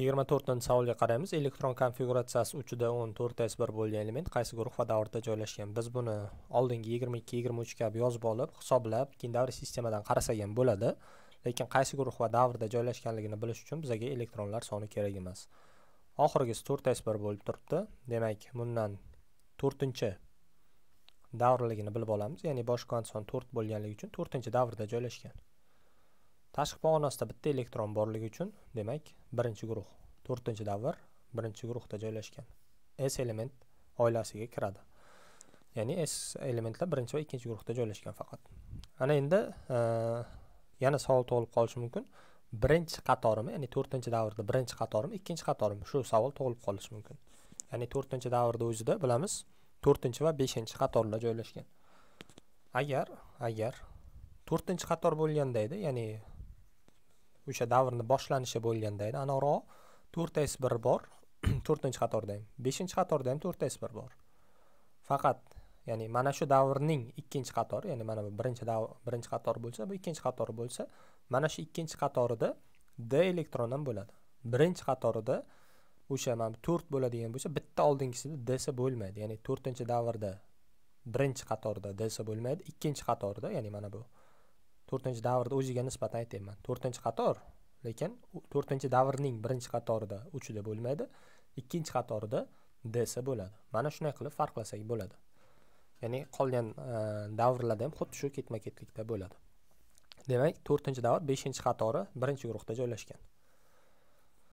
yigirma to'rtinchi savolga qaraymiz elektron konfiguratsiyasi uchida o'n to'rt s bir bo'lgan element qaysi guruh va davrda joylashgan biz buni oldingi yigirma ikki yigirma uch kabi yozib olib hisoblab keyin kendavr sistemadan qarasak ham bo'ladi lekin qaysi guruh va davrda joylashganligini bilish uchun bizga elektronlar soni kerak emas oxirgisi to'rt s bir bo'lib turibdi demak bundan to'rtinchi davrligini bilib olamiz ya'ni boshqa soni to'rt bo'lganligi uchun to'rtinchi davrda joylashgan tashqi pog'onasida bitta elektron borligi uchun demak birinchi guruh to'rtinchi davr birinchi guruhda joylashgan s element oilasiga kiradi ya'ni s elementlar birinchi va ikkinchi guruhda joylashgan faqat ana endi e, yana savol tug'ilib qolishi mumkin birinchi qatorimi ya'ni to'rtinchi davrda birinchi qatorimi ikkinchi qatorimi shu savol tug'ilib qolishi mumkin ya'ni to'rtinchi davrni o'zida bilamiz to'rtinchi va beshinchi qatorlar joylashgan agar agar to'rtinchi qator bo'lganda edi ya'ni o'sha davrni boshlanishi bo'lganda edi anoro to'rt s bir bor to'rtinchi qatorda ham beshinchi qatorda ham to'rt s bir bor faqat ya'ni mana shu davrning ikkinchi qatori ya'ni mana bu birinchi davr birinchi qator bo'lsa bu ikkinchi qator bo'lsa mana shu ikkinchi qatorida d elektron ham bo'ladi birinchi qatorida o'sha mana bu to'rt bo'ladigan bo'lsa bitta oldingisida dsa bo'lmaydi ya'ni to'rtinchi davrda birinchi qatorda dsa bo'lmaydi ikkinchi qatorda ya'ni mana bu to'rtinchi davrni o'ziga nisbatan aytyapman to'rtinchi qator lekin to'rtinchi davrning birinchi qatorida uchida bo'lmaydi ikkinchi qatorida desa bo'ladi mana shunday qilib farqlasak bo'ladi ya'ni qolgan e, davrlarda ham xuddi shu ketma ketlikda bo'ladi demak to'rtinchi davr beshinchi qatori birinchi guruhda joylashgan